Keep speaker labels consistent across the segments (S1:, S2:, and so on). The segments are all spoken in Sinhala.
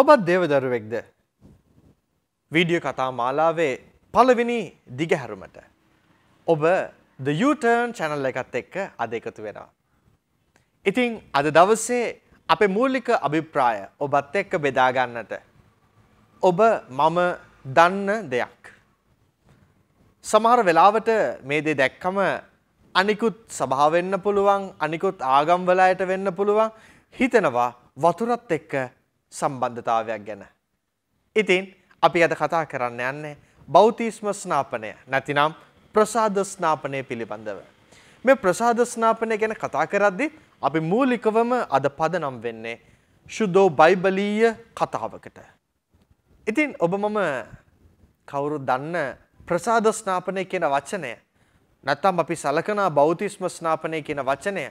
S1: ඔබත් දේවදරුවෙක්ද. වීඩියෝ කතා මාලාවේ පළවෙනි දිගහැරුමට. ඔබ The U-turn channel එකත් එක්ක අද එකතු වෙනවා. ඉතින් අද දවසේ අපේ මූලික අභිප්‍රාය ඔබත් එක්ක බෙදාගන්නට. ඔබ මම දන්න දෙයක්. සමහර වෙලාවට මේ දේ දැක්කම අනිකුත් සභාවෙන්න පුළුවන් අනිකුත් ආගම්වලයට වෙන්න පුළුවන් හිතනවා වතුරත් එක්ක සම්බන්ධතාවයක් ගැන. ඉතින් අපි අද කතා කරන්න යන්නේ බෞතිස්ම ස්නාපනය නැතිනම් ප්‍රසාද ස්නාපනය පිළිබඳව. මේ ප්‍රසාද ස්නාපනය ගැන කතා කරද්දි අපි මූලිකවම අද පදනම් වෙන්නේ ශුද්ධෝ බයිබලීය කතාවකට. ඉතින් ඔබ මම කවුරු දන්න ප්‍රසාද ස්නාපනය කියන වචනය නැත්තම් අපි සලකනා බෞතිස්ම ස්නාපනය කියන වචනය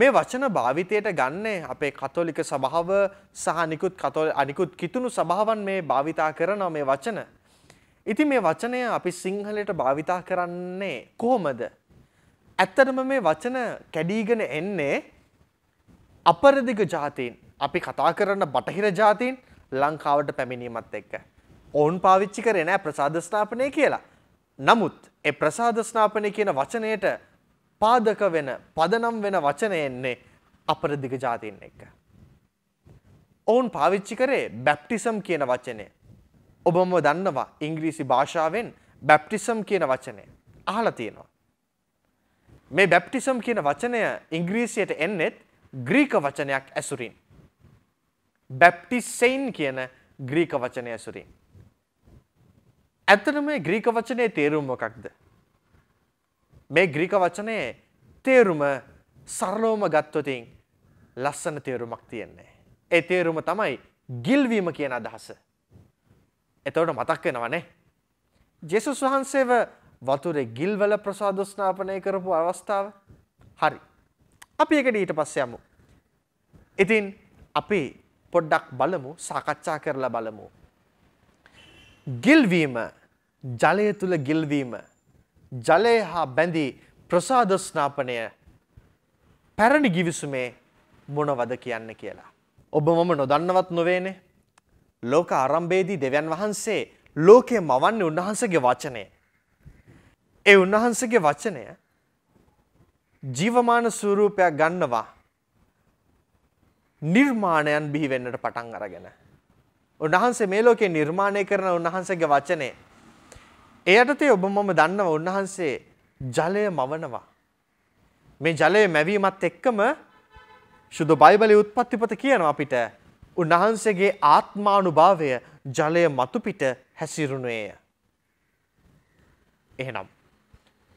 S1: මේ වචන භාවිතයට ගන්නේ අපේ කතෝලික සභාව සහ නිකුත් අනිකුත් කිතුුණු සභාවන් මේ භාවිතා කරනවා මේ වචන. ඉති මේ වචනය අපි සිංහලයට භාවිතා කරන්නේ කොහොමද. ඇත්තටම මේ වචන කැඩීගෙන එන්නේ අපරදිග ජාතීන් අපි කතා කරන්න බටහිර ජාතීන් ලංකාවට පැමිණීමත් එක්ක. ඔවුන් පාවිච්චි කරේ නෑ ප්‍රසාධස්ථාපනය කියලා. නමුත් ඒ ප්‍රසාධස්ථාපනය කියන වචනයට පාදක වෙන පදනම් වෙන වචනය එන්නේ අපරදිග ජාතින් එක්ක. ඔවුන් පාවිච්චි කරේ බැප්ටිසම් කියන වචනය. ඔබම දන්නවා ඉංග්‍රීසි භාෂාවෙන් බැප්ටිසම් කියන වචනය අහලා තියෙනවා. මේ බැප්ටිසම් කියන වචනය ඉංග්‍රීසියට එන්නෙත් ග්‍රීක වචනයක් ඇසුරින්. බැප්ටිසයින් කියන ග්‍රීක වචනය ඇසුරින්. ඇත්තට මේ ග්‍රීක වචනය තේරුම් මොකක්ද මේ ග්‍රීක වචනේ තේරුම සරලවම ගත්තොතින් ලස්සන තේරුමක් තියෙන්නේ. ඒ තේරුම තමයි ගිල්වීම කියන අදහස. එතවට මතක් වෙනවනේ. ජෙසුස් වහන්සේව වතුරේ ගිල්වල ප්‍රසාදස්නාපනය කරපු අවස්ථාව හරි. අපි එකට ඊට පස්ස යමු. ඉතින් අපි පොඩ්ඩක් බලමු සාකච්ඡා කරලා බලමු. ගිල්වීම ජලය තුළ ගිල්වීම ජලය හා බැඳී ප්‍රසාද ස්නාපනය පැරණි ගිවිසුමේ මොනවද කියන්න කියලා. ඔබ මම නොදන්නවත් නොවේනේ. ලෝක ආරම්භයේදී දෙවියන් වහන්සේ ලෝකය මවන්නේ උන්වහන්සේගේ වචනය. ඒ උන්වහන්සේගේ වචනය ජීවමාන ස්වරූපයක් ගන්නවා නිර්මාණයන් බිහිවෙන්නට පටන් අරගෙන. උන්වහන්සේ මේ ලෝකේ නිර්මාණය කරන උන්වහන්සේගේ වචනේ එයටතේ ඔබ මම දන්නව උන්වහන්සේ ජලය මවනවා. මේ ජලය මැවීමත් එක්කම ශුද්ධ බයිබලයේ උත්පත්තිපත කියනවා අපිට උන්වහන්සේගේ ආත්මානුභාවය ජලය මතුපිට හැසිරුණේය. එහෙනම්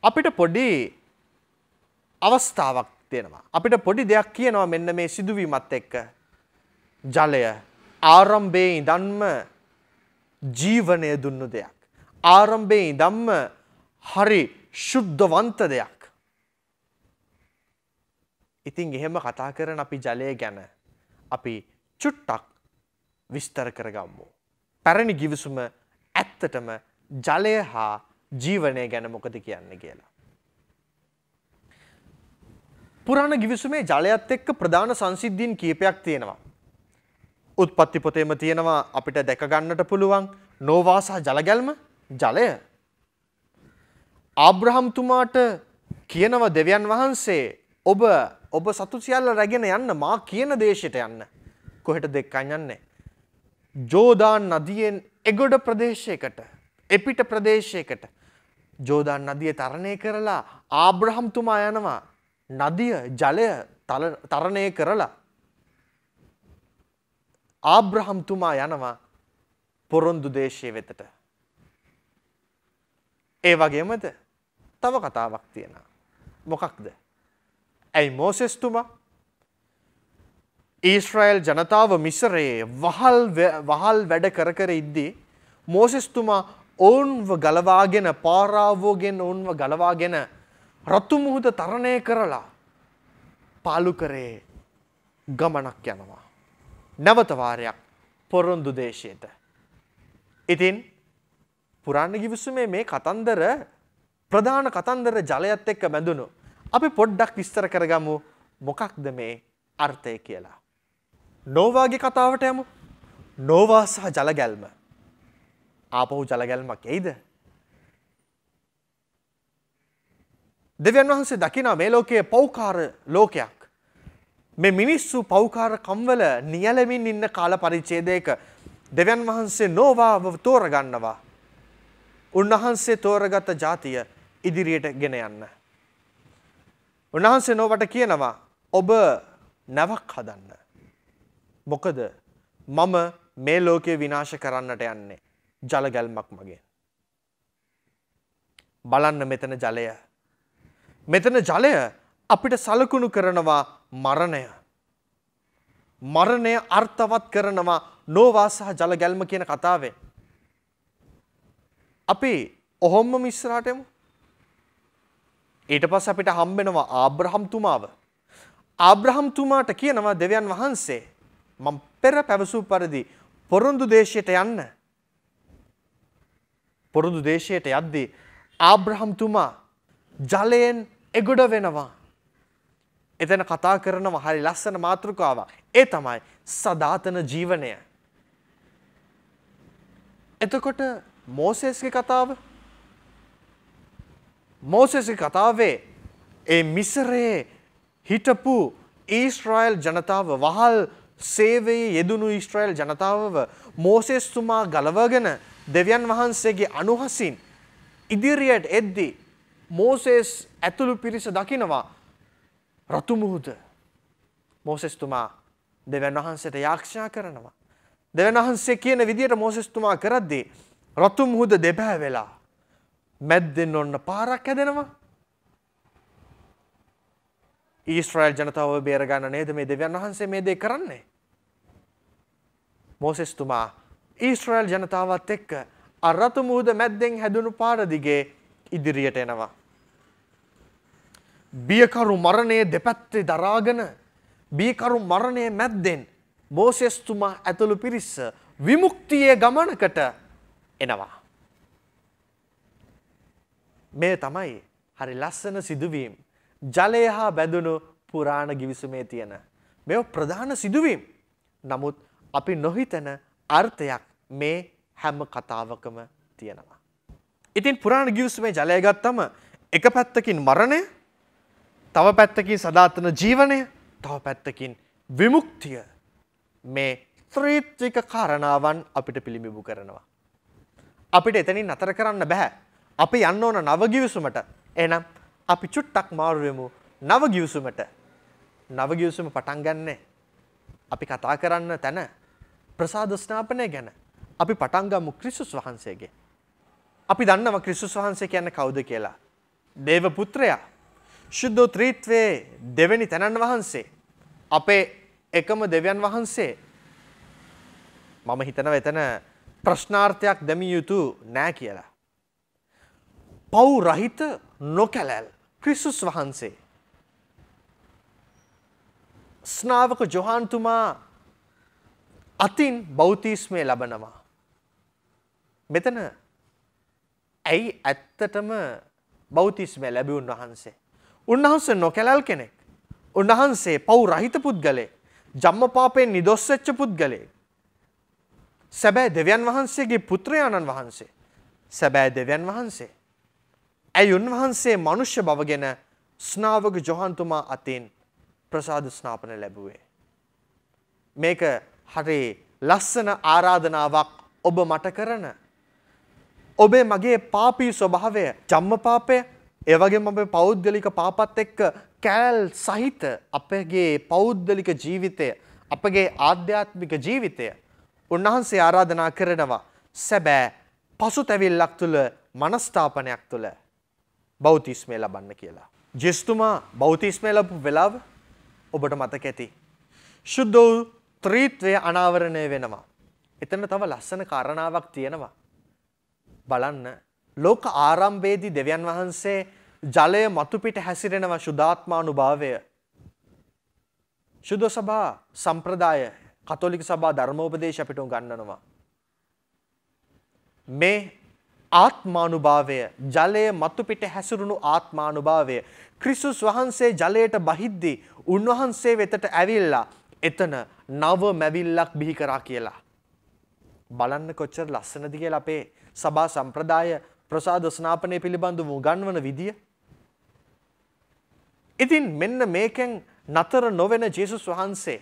S1: අපිට පොඩි අවස්ථාවක් තියෙනවා. අපිට පොඩි දෙයක් කියනවා මෙන්න මේ සිදුවීමත් එක්ක. ජලය ආරම්භයේ ඉඳන්ම ජීවනය දුන්නු දෙයක්. ආරම්භයේ ඉඳන්ම හරි ශුද්ධවන්ත දෙයක්. ඉතින් එහෙම කතා කරන අපි ජලය ගැන අපි චුට්ටක් විස්තර කරගම්මු. පැරණි ගිවිසුම ඇත්තටම ජලය හා ජීවනය ගැන මොකද කියන්න කියලා. පුරාණ ගිවිසුමේ ජලයත් එක්ක ප්‍රධාන සංසිද්ධීන් කීපයක් තියෙනවා. උත්පත්ති පොතේම තියෙනවා අපිට දැකගන්නට පුළුවන් නෝවාසා ජලගැල්ම ජලය ආබ්‍රහම්තුමාට කියනව දෙවියන් වහන්සේ ඔබ ඔබ සතු සියල්ල රැගෙන යන්න මා කියන දේශයට යන්න කොහෙට දෙක්කන් යන්නේ ජෝදාන් නදියෙන් එගොඩ ප්‍රදේශයකට එපිට ප්‍රදේශයකට ජෝදාන් නදිය තරණය කරලා ආබ්‍රහම්තුමා යනවා නදිය ජලය තරණය කරලා ආබ්‍රහම්තුමා යනවා පොරොන්දු දේශය වෙතට ඒ වගේමද තව කතාවක් තියෙන. මොකක්ද. ඇයි මෝසෙස්තුමා ඊස්රයිල් ජනතාව මිසරයේ වහල් වැඩ කර කර ඉද්දී. මෝසෙස්තුමා ඔවුන්ව ගලවාගෙන පාරාවෝගෙන් ඔවුන්ව ගලවාගෙන රත්තුමුහුද තරණය කරලා පාලු කරේ ගමනක් යනවා. නැවතවාරයක් පොරොන්දු දේශයට. ඉතින් පුරාණ ගිවිසුමේ මේ කතන්දර ප්‍රධාන කතන්දර ජලයත් එක්ක බැඳුණු. අපි පොඩ්ඩක් විස්තර කරගමු මොකක්ද මේ අර්ථය කියලා. නෝවාගේ කතාවට යමු නෝවා සහ ජලගැල්ම. ආපහු ජලගැල්මක් එයිද. දෙවන් වහන්සේ දකිනා මේ ලෝකයේ පෞකාර ලෝකයක්. මේ මිනිස්සු පෞකාර කම්වල නියලමින් ඉන්න කාල පරිච්චේදයක දෙවන් වහන්සේ නෝවාව තෝරගන්නවා. උන්වහන්සේ තෝරගත ජාතිය ඉදිරියට ගෙන යන්න. උන්වහන්සේ නොවට කියනවා ඔබ නැවක් හදන්න. මොකද මම මේ ලෝකය විනාශ කරන්නට යන්නේ ජලගැල්මක් මගේ. බලන්න මෙතන ජලය. මෙතන ජලය අපිට සලකුණු කරනවා මරණය. මරණය අර්ථවත් කරනවා නෝවාසහ ජලගැල්ම කියන කතාවේ. අපි ඔහොම්ම මිස්රාටයමු. ඊට පස් අපිට හම්බෙනවා ආබ්‍රහම්තුමාව. ආබ්‍රහම්තුමාට කියනවා දෙවියන් වහන්සේ මං පෙර පැවසූ පරිදි පොරොන්දු දේශයට යන්න. පොරොන්දු දේශයට යද්දී ආබ්‍රහම්තුමා ජලයෙන් එගොඩ වෙනවා. එතන කතා කරනවා හරි ලස්සන මාතෘකාවක්. ඒ තමයි සදාතන ජීවනය. එතකොට මෝසෙස්ගේ කතාව මෝසෙස්ගේ කතාවේ ඒ මිසරයේ හිටපු ඊස්රායල් ජනතාව වහල් සේවයේ යෙදුණු ඊස්ට්‍රයිල් ජනතාවව මෝසෙස් තුමා ගලවගෙන දෙවියන් වහන්සේගේ අනුහසින් ඉදිරියට එද්දී මෝසෙස් ඇතුළු පිරිස දකිනවා රතුමුහුද මෝසෙස්තුමා දෙවන් වහන්සේට යක්ෂා කරනවා. දෙවන් වහන්සේ කියන විදියට මෝසෙස්තුමා කරද්දී රතු මුහුද දෙපෑ වෙලා මැද්දෙන් ඔන්න පාරක් හැදෙනවා. ඊස්ට්‍රයිල් ජනතාව බේරගන්න නේද මේ දෙවන් වහන්සේ මේ දේ කරන්නේ. මෝසෙස්තුමා ඊස්ට්‍රයිල් ජනතාවත් එක්ක අරතු මුහුද මැද්දෙන් හැදුණු පාරදිගේ ඉදිරියට එනවා. බියකරු මරණය දෙපැත්තේ දරාගෙන බියකරු මරණය මැද්දෙන් මෝසෙස්තුමා ඇතුළු පිරිස්ස විමුක්තියේ ගමනකට එනවා. මේ තමයි හරි ලස්සන සිදුවීම් ජලය හා බැඳුණු පුරාණ ගිවිසුමේ තියෙන. මෙ ප්‍රධාන සිදුවීම් නමුත් අපි නොහිතන අර්ථයක් මේ හැම කතාවකම තියෙනවා. ඉතින් පුරාණ ගිවිසුමේ ජලය ගත්තම එක පැත්තකින් මරණය තව පැත්තකින් සදාතන ජීවනය තව පැත්තකින් විමුක්තිය මේ ත්‍රීත්‍රික කාරණාවන් අපිට පිළිබිබු කරනවා. අපිට එතනින් අතර කරන්න බැහැ. අපි යන්න ඕන නවගිවිසුමට එනම් අපි චුට්ටක් මාරුවමු නවගිවිසුමට නවගිවිසුම පටන් ගන්නේ. අපි කතා කරන්න තැන ප්‍රසාද ස්නාපනය ගැන අපි පටන්ගමු ක්‍රිස්සුස් වහන්සේගේ. අපි දන්නම ක්‍රිස්සුස් වහන්සේ කියන්න කවුද කියලා. දේව පුත්‍රයා ශුද්ධෝ ත්‍රීත්වයේ දෙවැනි තැනන් වහන්සේ අපේ එකම දෙවියන් වහන්සේ මම හිතනව එතන ප්‍රශ්නාර්ථයක් දැමිය යුතු නෑ කියලා. පව් රහිත නොකැලැල් ක්‍රිස්සුස් වහන්සේ. ස්නාවක ජොහන්තුමා අතින් බෞතිස්මය ලබනවා. මෙතන ඇයි ඇත්තටම බෞතිස්මය ලැබිවුන් වහන්සේ. උන්වහන්සේ නොකැලැල් කෙනෙක්. උන්වහන්සේ පව් රහිත පුද්ගලේ ජම්ම පාපයෙන් නිදොස්සච්ච පුද්ගලෙක්. සැබෑ දෙවියන් වහන්සේගේ පුත්‍රයාණන් වහන්සේ. සැබෑ දෙවියන් වහන්සේ. ඇයි උන්වහන්සේ මනුෂ්‍ය බවගෙන ස්නාවක ජොහන්තුමා අතින් ප්‍රසාද ස්නාපන ලැබුවේ. මේක හරේ ලස්සන ආරාධනාවක් ඔබ මට කරන. ඔබේ මගේ පාපී ස්වභාවය ජම්ම පාපය ඒවගේ මම පෞද්ගලික පාපත් එක්ක කෑල් සහිත අපගේ පෞද්ගලික ජීවිතය අපගේ ආධ්‍යාත්මික ජීවිතය උන්වහන්සේ ආරාධනා කරනවා සැබෑ පසුතැවිල්ලක් තුළ මනස්ථාපනයක් තුළ බෞතිස්මය ලබන්න කියලා. ජෙස්තුමා බෞතිස්මය ලබපු වෙලාව ඔබට මතක ඇති. ශුද්ධ වූ ත්‍රීත්වය අනාවරණය වෙනවා. එතන තව ලස්සන කාරණාවක් තියෙනවා. බලන්න ලෝක ආරම්භයේදී දෙවියන් වහන්සේ ජලය මතුපිට හැසිරෙනවා ශුද්ධාත්මානුභාවය. ශුද්ධ සභා සම්ප්‍රදාය කතෝලික සභා ධර්මෝපදේශ අපිට උගන්වනවා. මේ ආත්මානුභාවය ජලය මතු පිට හැසිරුණු ආත්මානුභාවය ක්‍රිස්තුස් වහන්සේ ජලයට බහිද්දී උන්වහන්සේ වෙතට ඇවිල්ලා එතන නව මැවිල්ලක් බිහි කරා කියලා. බලන්න කොච්චර ලස්සනද කියලා අපේ සභා සම්ප්‍රදාය ප්‍රසාද ස්නාපනය පිළිබඳව උගන්වන විදිය. ඉතින් මෙන්න මේකෙන් නතර නොවන ජේසුස් වහන්සේ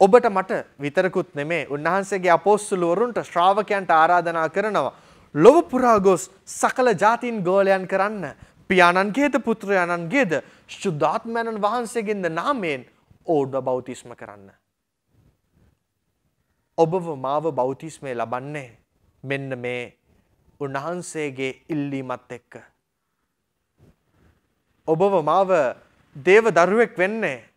S1: ඔබට මට විතරකුත් නෙමේ උන්වහන්සේගේ අපෝස්සුලුවරුන්ට ශ්‍රාවකයන්ට ආරාධනා කරනවා. ලොව පුරා ගොස් සකල ජාතින් ගෝලයන් කරන්න පියාණන්ගේද පුත්‍රයාණන්ගේද ශුද්ධාත්මයණන් වහන්සේගෙන්ද නාමයෙන් ඕඩ බෞතිස්ම කරන්න. ඔබව මාව බෞතිස්මය ලබන්නේ මෙන්න මේ උන්වහන්සේගේ ඉල්ලීමත් එක්ක. ඔබව මාව දේව දරුවෙක් වෙන්නේ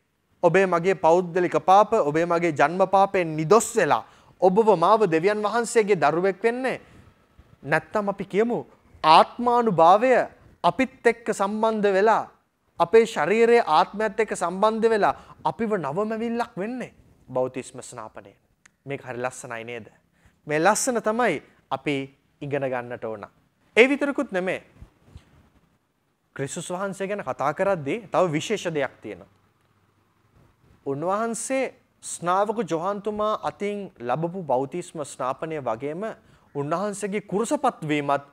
S1: ඔබේ මගේ පෞද්ගලික පාප ඔබේ මගේ ජන්ම පාපයෙන් නිදොස් වෙලා ඔබව මාව දෙවියන් වහන්සේගේ දරුවෙක් වෙන්නේ නැත්තම් අපි කියමු ආත්මානුභාවය අපිත් එක්ක සම්බන්ධ වෙලා අපේ ශරීරයේ ආත්මයත් එක්ක සම්බන්ධ වෙලා අපිව නවමැවිල්ලක් වෙන්නේ බෞතිස්ම ස්නාපනය මේක හරි ලස්සනයි නේද මේ ලස්සන තමයි අපි ඉගෙන ගන්නට ඕන ඒ විතරකුත් නෙමේ ක්‍රිස්තුස් වහන්සේ ගැන කතා කරද්දී තව විශේෂ දෙයක් තියෙනවා උන්වහන්සේ ස්නාවක ජොහන්තුමා අතින් ලැබපු බෞතිස්ම ස්නාපනය වගේම උන්වහන්සේගේ කුරුසපත් වීමත්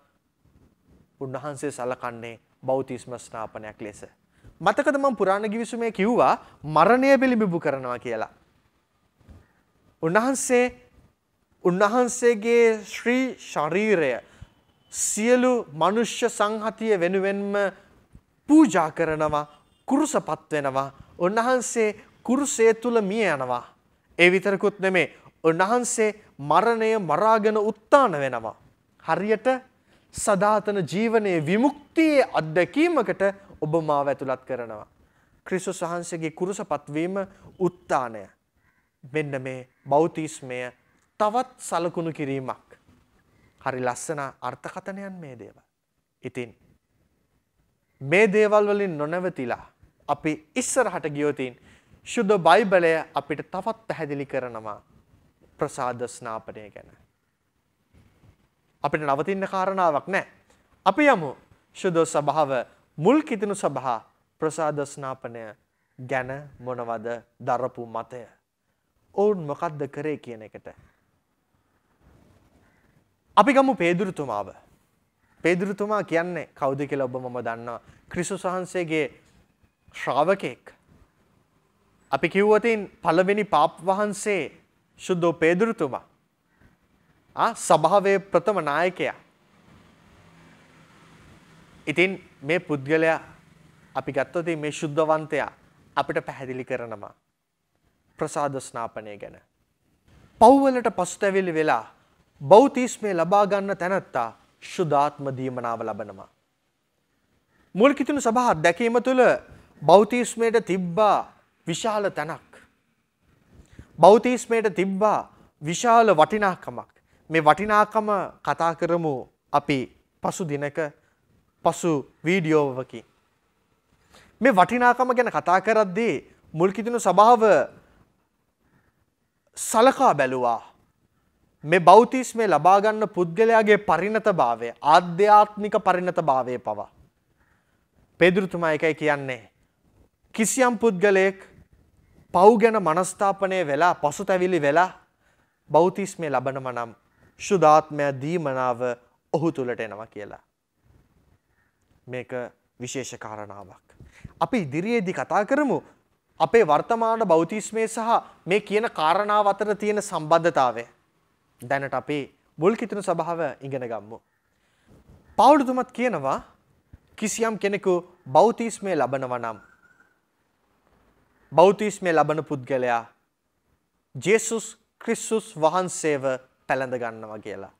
S1: උන්වහන්සේ සලකන්නේ බෞතිස්ම ස්නාපනයක් ලෙස. මතකද මම පුරාණ ගිවිසුමේ කිව්වා මරණය පිළිඹු කරනවා කියලා. උන්වහන්සේ උන්වහන්සේගේ ශ්‍රී ශරීරය සියලු මනුෂ්‍ය සංහතිය වෙනුවෙන්ම පූජා කරනවා කුරුසපත් වෙනවා උන්වහන්සේ කුරුසය තුල මිය යනවා. ඒ විතරකුත් නෙමේ. උන්වහන්සේ මරණය මරාගෙන උත්තාන වෙනවා. හරියට සදාතන ජීවනයේ විමුක්තියේ අත්දැකීමකට ඔබ මාව ඇතුළත් කරනවා. ක්‍රිස්තුස් වහන්සේගේ කුරුසපත් වීම උත්තානය. මෙන්න මේ බෞතිස්මය තවත් සලකුණු කිරීමක්. හරි ලස්සන අර්ථකථනයන් මේ දේවල්. ඉතින් මේ දේවල් වලින් නොනවතිලා අපි ඉස්සරහට ගියොතින් ශුද්ධ බයිබලය අපිට තවත් පැහැදිලි කරනවා ප්‍රසාද ස්නාපනය ගැන. අපිට නවතින්න කාරණාවක් නෑ. අපි යමු ශුද්ධ සභාව මුල් කිතිනු සභහා ප්‍රසාද ස්නාපනය ගැන මොනවද දරපු මතය. ඔවුන් මොකක්ද කරේ කියන එකට. අපි ගමු පේදුරතුමාව. පේදුරතුමා කියන්නේ කෞුද කියල ඔබ මම දන්නවා ක්‍රිසු සහන්සේගේ ශ්‍රාවකයෙක්. අපි කිව්වතින් පළවෙනි පාප් වහන්සේ ශුද්ධෝ පේදුරුතුමා. සභාවේ ප්‍රථම නායකයා. ඉතින් මේ පුද්ගලයා අපි ගත්තොති මේ ශුද්ධවන්තයා අපිට පැහැදිලි කරනවා. ප්‍රසාද ස්නාපනය ගැන. පව්වලට පසුතැවිලි වෙලා බෞතිස්මය ලබාගන්න තැනත්තා ශුද්ධාත්ම දීමනාව ලබනවා. මුල්කිතුුණු සභහ දැකීම තුළ බෞතිස්මයට තිබ්බා විශාල තැනක්. බෞතිස්මයට තිබ්බා විශාල වටිනාකමක්. මේ වටිනාකම කතා කරමු අපි පසු දිනක පසු වීඩියෝවකින්. මේ වටිනාකම ගැන කතා කරද්දී මුල්කිදිනු සභාව සලකා බැලුවා. මේ බෞතිස්මය ලබාගන්න පුද්ගලයාගේ පරිණත භාවය අධ්‍යාත්මික පරිණත භාවය පවා. පෙදුරතුමා එකයි කියන්නේ. කිසියම් පුද්ගලයෙක් පව් ගැන මනස්ථාපනය වෙලා පසුතැවිලි වෙලා බෞතිස්මය ලබනම නම් ශුදාත්මය දීමනාව ඔහු තුළට එනවා කියලා. මේක විශේෂ කාරණාවක්. අපි ඉදිරියේදී කතා කරමු අපේ වර්තමාන බෞතිස්මය සහ මේ කියන කාරණාව අතර තියෙන සම්බද්ධතාවය. දැනට අපේ බුල්කිතුණු සභාව ඉගෙන ගම්මු. පවුලුතුමත් කියනවා කිසියම් කෙනෙකු බෞතිස්මය ලබනව නම් බෞතිස්මය ලබන පුද්ගලයා ජෙසුස් ක්‍රිස්සුස් වහන්සේව පැළඳ ගන්නවා කියලා.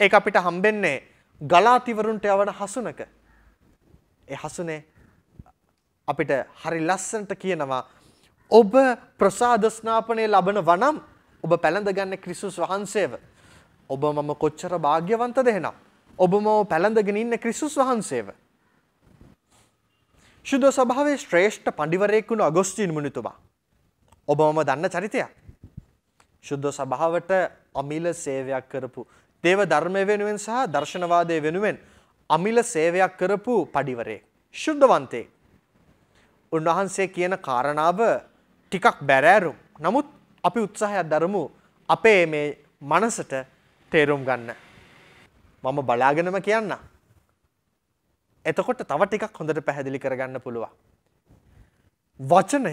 S1: ඒ අපිට හම්බෙන්නේ ගලාතිවරුන්ට යවන හසුනක. ඒ හසුනේ අපිට හරි ලස්සන්ට කියනවා ඔබ ප්‍රසාදස්නාපනය ලබන වනම් ඔබ පැළඳගන්න කිස්සුස් වහන්සේව. ඔබ මම කොච්චර භාග්‍යවන්ත දෙහෙනම්. ඔබ මෝ පැළඳගෙන ඉන්න කිස්සුස් වහන්සේව. ශුද්ධ ස්වභාවයේ ශ්‍රේෂ්ඨ පඬිවරයෙක් වුණු අගොස්ටින් මුනිතුමා. ඔබ මම දන්න චරිතයක්. ශුද්ධ ස්වභාවට අමිල සේවයක් කරපු දේව ධර්මය වෙනුවෙන් සහ දර්ශනවාදය වෙනුවෙන් අමිල සේවයක් කරපු පඩිවරේ. ශුද්ධවන්තේ. උන්වහන්සේ කියන කාරණාව ටිකක් බැරෑරුම්. නමුත් අපි උත්සාහයක් දරමු අපේ මේ මනසට තේරුම් ගන්න. මම බලාගෙනම කියන්න. එතකොට තව ටිකක් හොඳට පැහැදිලි කරගන්න පුළුවන්. වචනය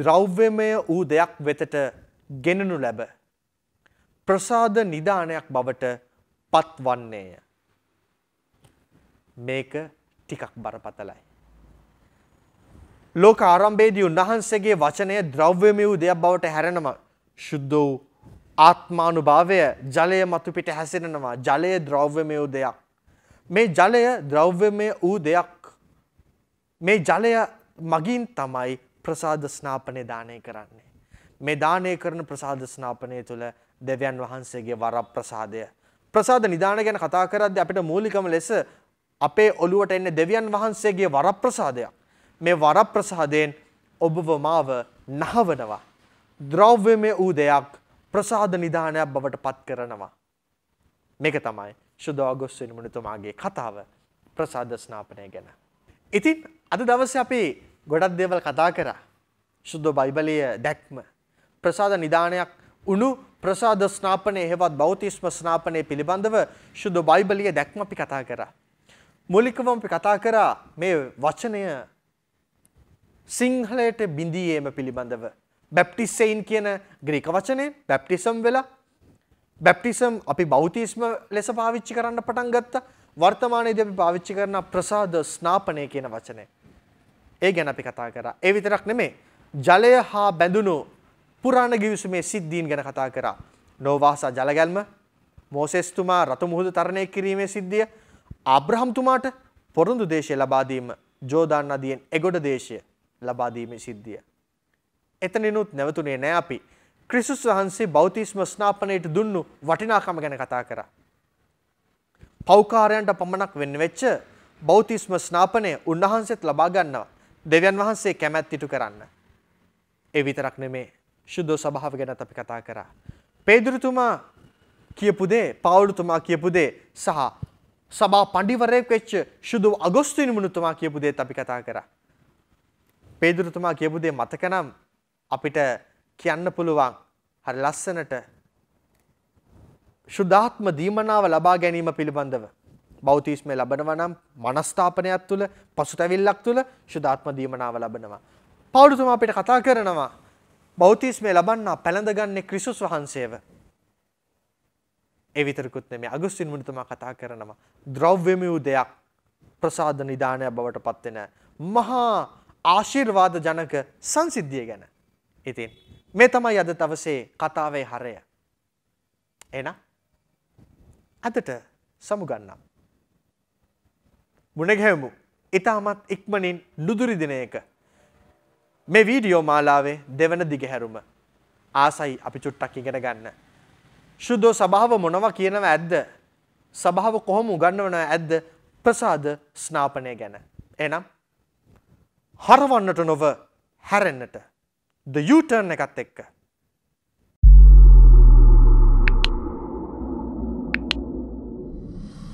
S1: ද්‍රෞ්‍යමය වූ දෙයක් වෙතට ගෙනනු ලැබ. ප්‍රසාද නිධානයක් බවට පත්වන්නේය. මේක ටිකක් බරපතලයි. ලෝක ආරම්භේදී උන්වහන්සේගේ වචනය ද්‍රව්‍යමය වූ දෙයක් බවට හැරෙනම ශුද්ධ වූ ආත්මානුභාවය ජලය මතුපිට හැසිරෙනවා ජලය ද්‍රව්‍යමය වූ දෙයක් මේ ජලය ද්‍රෞ්‍යමය වූ දෙයක් මේ ජලය මගින් තමයි ප්‍රසාද ස්නාපනය දානය කරන්නේ. මේ දානය කරන ප්‍රසාද ස්නාපනය තුළ දෙවියන් වහන්සේගේ වර ප්‍රසාදය. ප්‍රසාද නිධාන ගැන කතා කරද්ද අපිට මූලිකම ලෙස අපේ ඔළුවට එන්න දෙවියන් වහන්සේගේ වර ප්‍රසාදයක්. මේ වර ප්‍රසාදයෙන් ඔබව මාව නහවනවා. ද්‍රෞ්‍යමය වූ දෙයක් ප්‍රසාද නිධානයක් බවට පත් කරනවා. මේක තමයි ශුද්ධ අගොස්වෙනි මුනිතුමාගේ කතාව ප්‍රසාද ස්නාපනය ගැන. ඉතින් අද දවසේ අපි ගොඩක් දේවල් කතා කරා. සුද්ධ බයිබලයේ දැක්ම ප්‍රසාද නිදානයක් උණු ප්‍රසාද ස්නාපනය හෙවත් බෞතිස්ම ස්නාපනය පිළිබඳව ශුද්ධ බයිබලිය දැක්ම අපි කතා කරා. මුලිකවම අපි කතා කරා මේ වචනය සිංහලයට බිඳියේම පිළිබඳව. බැප්ටිස්සයින් කියන ග්‍රීක වචනයෙන් බැප්ටිසම් වෙලා බැප්ටිසම් අපි බෞතිස්ම ලෙස පාවිච්චි කරන්න පටන් ගත්තා. වර්තමානයේදී අපි පාවිච්චි කරන ප්‍රසාද ස්නාපනය කියන වචනය. ඒ ගැන අපි කතා කරා. ඒ විතරක් නෙමෙයි. ජලය හා බැඳුණු පුරාණ ගිවිසුමේ සිද්ධීන් ගැන කතා කරා. නෝවාසා ජලගැල්ම, මෝසෙස් තුමා රතු මුහුද තරණය කිරීමේ සිද්ධිය, ආබ්‍රහම් තුමාට පොරොන්දු දේශය ලබා දීම, ජෝදාන් නදියෙන් එගොඩ දේශය ලබා දීමේ සිද්ධිය. එතනිනුත් නැවතුනේ නෑ අපි. ක්‍රිසුස් වහන්සේ බෞතිස්ම ස්නාපනයට දුන්නු වටිනාකම ගැන කතා කරා. පෞකාරයන්ට පමණක් වෙන්න වෙච්ච බෞතිස්ම ස්නාපනය උන්වහන්සේත් ලබා ගන්නවා. දෙවියන් වහන්සේ කැමැත් ඉටු කරන්න. ඒ විතරක් නෙමේ ශුද්ධ සභාව ගැනත් අපි කතා කරා. පේදුරුතුමා කියපු දේ, පාවුලුතුමා කියපු දේ සහ සභා පඬිවරයෙක් වෙච්ච ශුද්ධ අගොස්තුිනු මුනුතුමා කියපු දේත් අපි කතා කරා. පේදුරුතුමා කියපු දේ මතකනම් අපිට කියන්න පුළුවන්. හරි ලස්සනට ශුද්ධාත්ම දීමනාව ලබා ගැනීම පිළිබඳව බෞතිස්මය ලබනවා නම් මනස්ථාපනයක් තුළ පසුතැවිල්ලක් තුළ ශුද්ධාත්ම දීමනාව ලබනවා. පෞලතුමා අපිට කතා කරනවා බෞතිස්මය ලබන්නා පැළඳගන්නේ ක්‍රිස්තුස් වහන්සේව. ඒ විතරකුත් නෙමෙයි අගොස්තින් මුනිතුමා කතා කරනවා ද්‍රව්‍යමය දෙයක් ප්‍රසාද නිදානය බවට පත්වෙන මහා ආශිර්වාද ජනක සංසිද්ධිය ගැන. ඉතින් මේ තමයි අද දවසේ කතාවේ හරය. එන අදට සමුගන්නම්. මුණගැවමු ඉතාමත් ඉක්මනින් නුදුරි දිනයක. මේ වීඩියෝ මාලාවේ දෙවන දිගහැරුම. ආසයි අපි චුට්ටක් ඉගෙන ගන්න. ශුද්ධෝ සභාව මොනවා කියනව ඇද්ද. සභාව කොහොම උගන්නවනව ඇද්ද ප්‍රසාද ස්නාපනය ගැන. එනම් හරවන්නට නොව හැරෙන්න්නට ද යුටර්න් එකත් එක්ක